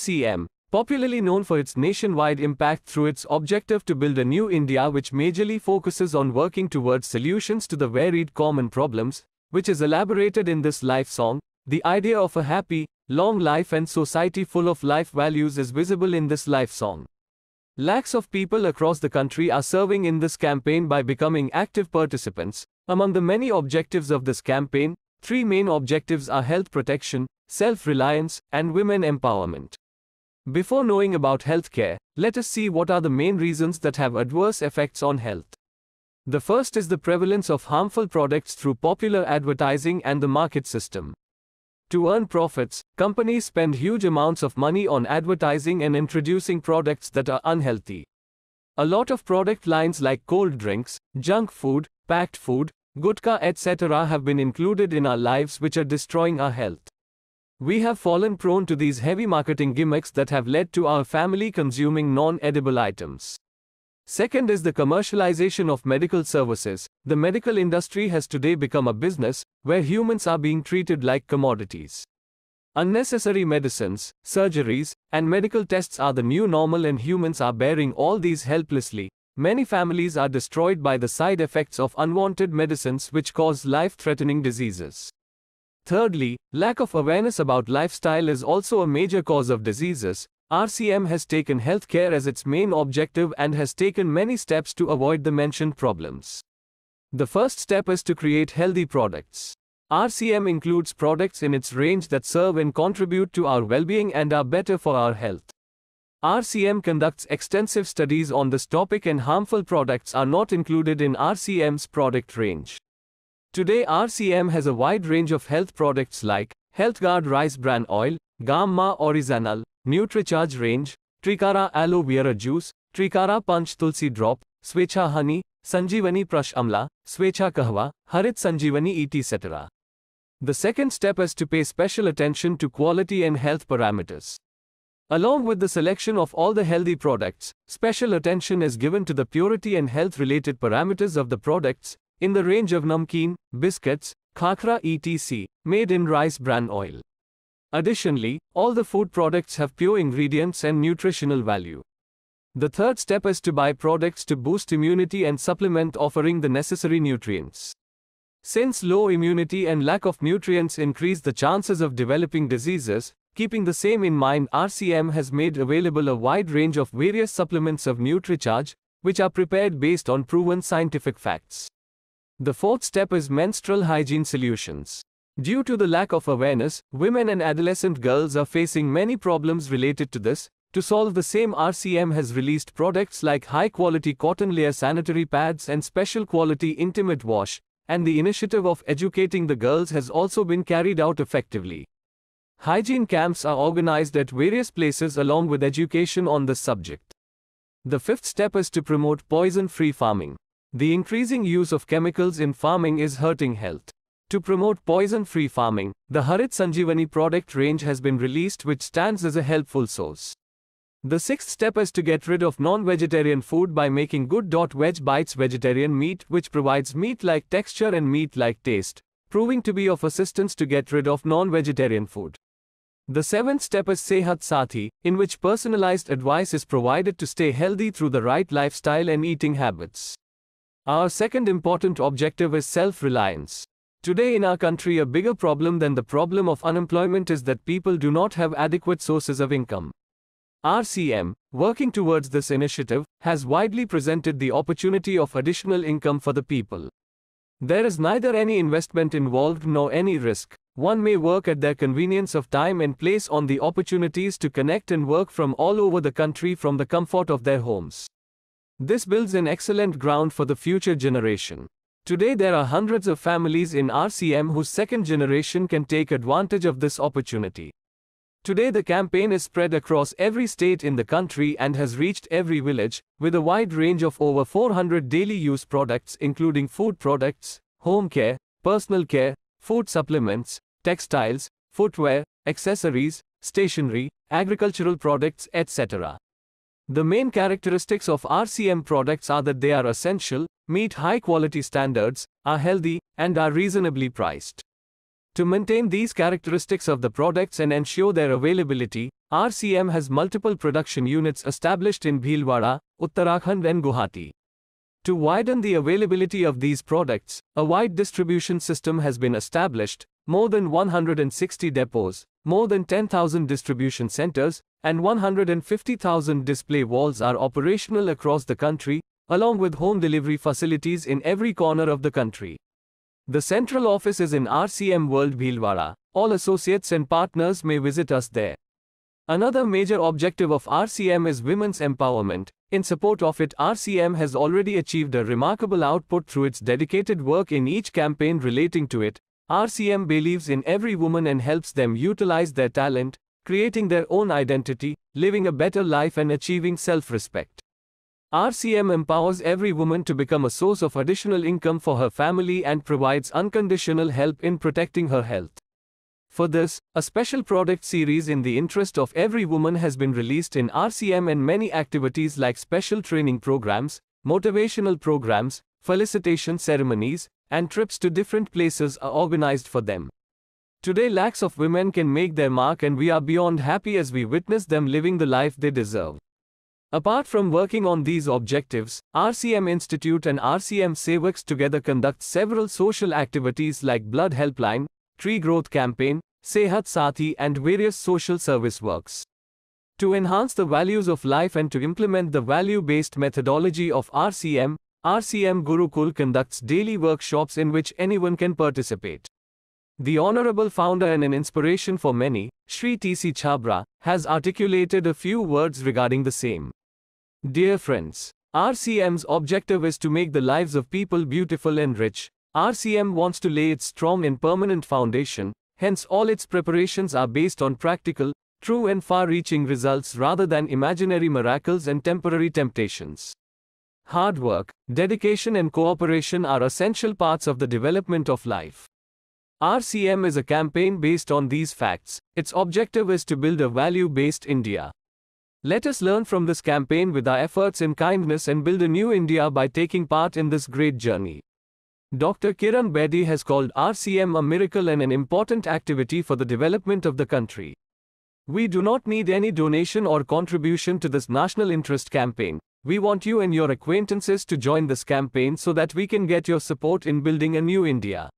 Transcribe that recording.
CM, popularly known for its nationwide impact through its objective to build a new India which majorly focuses on working towards solutions to the varied common problems, which is elaborated in this life song, the idea of a happy, long life and society full of life values is visible in this life song. Lakhs of people across the country are serving in this campaign by becoming active participants. Among the many objectives of this campaign, three main objectives are health protection, self reliance, and women empowerment. Before knowing about healthcare, let us see what are the main reasons that have adverse effects on health. The first is the prevalence of harmful products through popular advertising and the market system. To earn profits, companies spend huge amounts of money on advertising and introducing products that are unhealthy. A lot of product lines like cold drinks, junk food, packed food, gutka etc. have been included in our lives which are destroying our health. We have fallen prone to these heavy marketing gimmicks that have led to our family consuming non edible items. Second is the commercialization of medical services. The medical industry has today become a business where humans are being treated like commodities. Unnecessary medicines, surgeries, and medical tests are the new normal, and humans are bearing all these helplessly. Many families are destroyed by the side effects of unwanted medicines which cause life threatening diseases. Thirdly, lack of awareness about lifestyle is also a major cause of diseases. RCM has taken healthcare as its main objective and has taken many steps to avoid the mentioned problems. The first step is to create healthy products. RCM includes products in its range that serve and contribute to our well being and are better for our health. RCM conducts extensive studies on this topic, and harmful products are not included in RCM's product range. Today RCM has a wide range of health products like HealthGuard Rice Bran Oil, Gamma Orizanal, NutriCharge range, Trikara Aloe Vera Juice, Trikara Punch Tulsi Drop, Swecha Honey, Sanjeevani Prash Amla, Swecha Kahwa, Harit Sanjeevani ET etc. The second step is to pay special attention to quality and health parameters. Along with the selection of all the healthy products, special attention is given to the purity and health related parameters of the products, in the range of namkeen, biscuits, khakra etc., made in rice bran oil. Additionally, all the food products have pure ingredients and nutritional value. The third step is to buy products to boost immunity and supplement offering the necessary nutrients. Since low immunity and lack of nutrients increase the chances of developing diseases, keeping the same in mind, RCM has made available a wide range of various supplements of NutriCharge, which are prepared based on proven scientific facts. The fourth step is menstrual hygiene solutions. Due to the lack of awareness, women and adolescent girls are facing many problems related to this. To solve the same, RCM has released products like high quality cotton layer sanitary pads and special quality intimate wash, and the initiative of educating the girls has also been carried out effectively. Hygiene camps are organized at various places along with education on this subject. The fifth step is to promote poison free farming. The increasing use of chemicals in farming is hurting health. To promote poison free farming, the Harit Sanjeevani product range has been released, which stands as a helpful source. The sixth step is to get rid of non vegetarian food by making good dot veg bites vegetarian meat, which provides meat like texture and meat like taste, proving to be of assistance to get rid of non vegetarian food. The seventh step is Sehat Sathi, in which personalized advice is provided to stay healthy through the right lifestyle and eating habits. Our second important objective is self-reliance. Today in our country a bigger problem than the problem of unemployment is that people do not have adequate sources of income. RCM, working towards this initiative, has widely presented the opportunity of additional income for the people. There is neither any investment involved nor any risk. One may work at their convenience of time and place on the opportunities to connect and work from all over the country from the comfort of their homes. This builds an excellent ground for the future generation. Today there are hundreds of families in RCM whose second generation can take advantage of this opportunity. Today the campaign is spread across every state in the country and has reached every village, with a wide range of over 400 daily use products including food products, home care, personal care, food supplements, textiles, footwear, accessories, stationery, agricultural products, etc. The main characteristics of RCM products are that they are essential, meet high quality standards, are healthy, and are reasonably priced. To maintain these characteristics of the products and ensure their availability, RCM has multiple production units established in Bhilwara, Uttarakhand, and Guwahati. To widen the availability of these products, a wide distribution system has been established, more than 160 depots, more than 10,000 distribution centers, and 150,000 display walls are operational across the country, along with home delivery facilities in every corner of the country. The central office is in RCM World Bhilwara. All associates and partners may visit us there. Another major objective of RCM is women's empowerment. In support of it, RCM has already achieved a remarkable output through its dedicated work in each campaign relating to it. RCM believes in every woman and helps them utilize their talent, creating their own identity, living a better life, and achieving self respect. RCM empowers every woman to become a source of additional income for her family and provides unconditional help in protecting her health. For this, a special product series in the interest of every woman has been released in RCM and many activities like special training programs, motivational programs, felicitation ceremonies, and trips to different places are organized for them. Today lakhs of women can make their mark and we are beyond happy as we witness them living the life they deserve. Apart from working on these objectives, RCM Institute and RCM SAVEX together conduct several social activities like Blood Helpline, Tree Growth Campaign, Sehat Sati, and various social service works. To enhance the values of life and to implement the value-based methodology of RCM, RCM Gurukul conducts daily workshops in which anyone can participate. The honorable founder and an inspiration for many, Sri T.C. Chabra, has articulated a few words regarding the same. Dear friends, RCM's objective is to make the lives of people beautiful and rich. RCM wants to lay its strong and permanent foundation, hence, all its preparations are based on practical, true, and far reaching results rather than imaginary miracles and temporary temptations. Hard work, dedication, and cooperation are essential parts of the development of life. RCM is a campaign based on these facts. Its objective is to build a value based India. Let us learn from this campaign with our efforts in kindness and build a new India by taking part in this great journey. Dr. Kiran Bedi has called RCM a miracle and an important activity for the development of the country. We do not need any donation or contribution to this national interest campaign. We want you and your acquaintances to join this campaign so that we can get your support in building a new India.